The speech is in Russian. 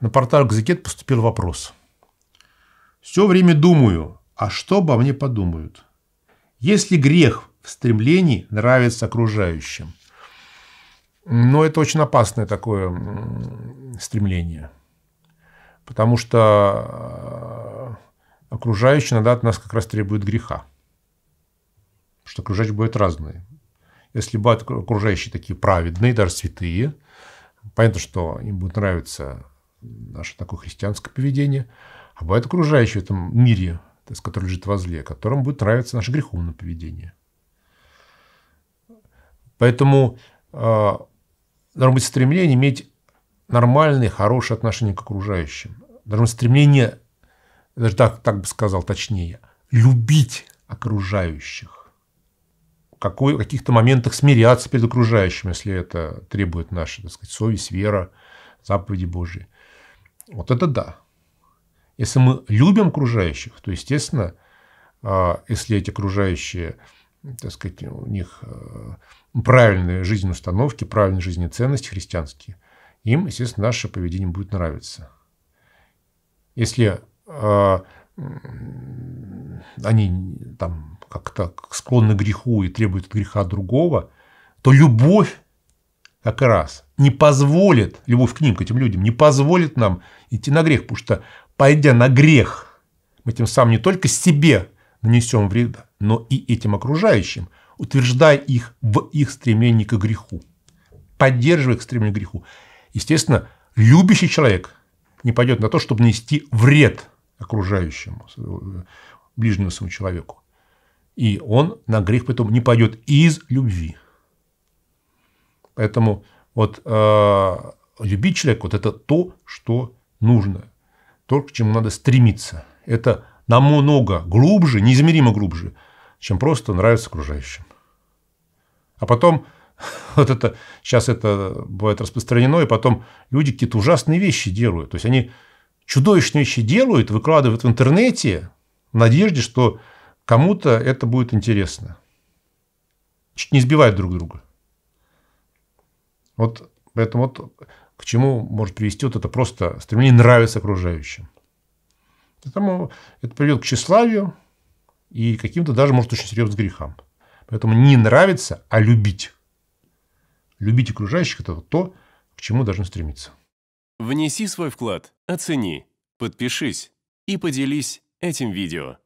На портал «Газикет» поступил вопрос. «Все время думаю, а что обо мне подумают? Если грех в стремлении нравится окружающим?» Но это очень опасное такое стремление. Потому что э, окружающие иногда от нас как раз требуют греха. Потому что окружающие бывают разные. Если бывают окружающие такие праведные, даже святые, понятно, что им будет нравиться наше такое христианское поведение, а бывает окружающее в этом мире, с которым лежит возле, которым будет нравиться наше греховное поведение. Поэтому э, должно быть стремление иметь нормальные, хорошие отношения к окружающим. Должно быть стремление, даже так, так бы сказал точнее, любить окружающих. В какой, каких-то моментах смиряться перед окружающим, если это требует наша так сказать, совесть, вера, заповеди Божьи. Вот это да. Если мы любим окружающих, то, естественно, а, если эти окружающие, так сказать, у них э, правильные жизненные установки, правильные жизненные ценности христианские, им, естественно, наше поведение будет нравиться. Если э, они там как-то склонны к греху и требуют от греха другого, то любовь как раз не позволит, любовь к ним, к этим людям, не позволит нам идти на грех, потому что, пойдя на грех, мы тем самым не только себе нанесем вреда, но и этим окружающим, утверждая их в их стремлении к греху, поддерживая их стремление к греху. Естественно, любящий человек не пойдет на то, чтобы нанести вред окружающему, э, ближнему своему человеку. И он на грех потом не пойдет из любви. Поэтому вот э, любить человека вот это то, что нужно, то, к чему надо стремиться. Это намного глубже, неизмеримо глубже, чем просто нравится окружающим. А потом вот это сейчас это бывает распространено, и потом люди какие-то ужасные вещи делают. То есть они чудовищные вещи делают, выкладывают в интернете в надежде, что кому-то это будет интересно. Чуть не избивают друг друга. Вот поэтому вот к чему может привести вот это просто стремление нравиться окружающим. Поэтому это приведет к тщеславию и каким-то даже, может, очень серьезным грехам. Поэтому не нравится, а любить. Любить окружающих – это то, к чему должны стремиться. Внеси свой вклад, оцени, подпишись и поделись этим видео.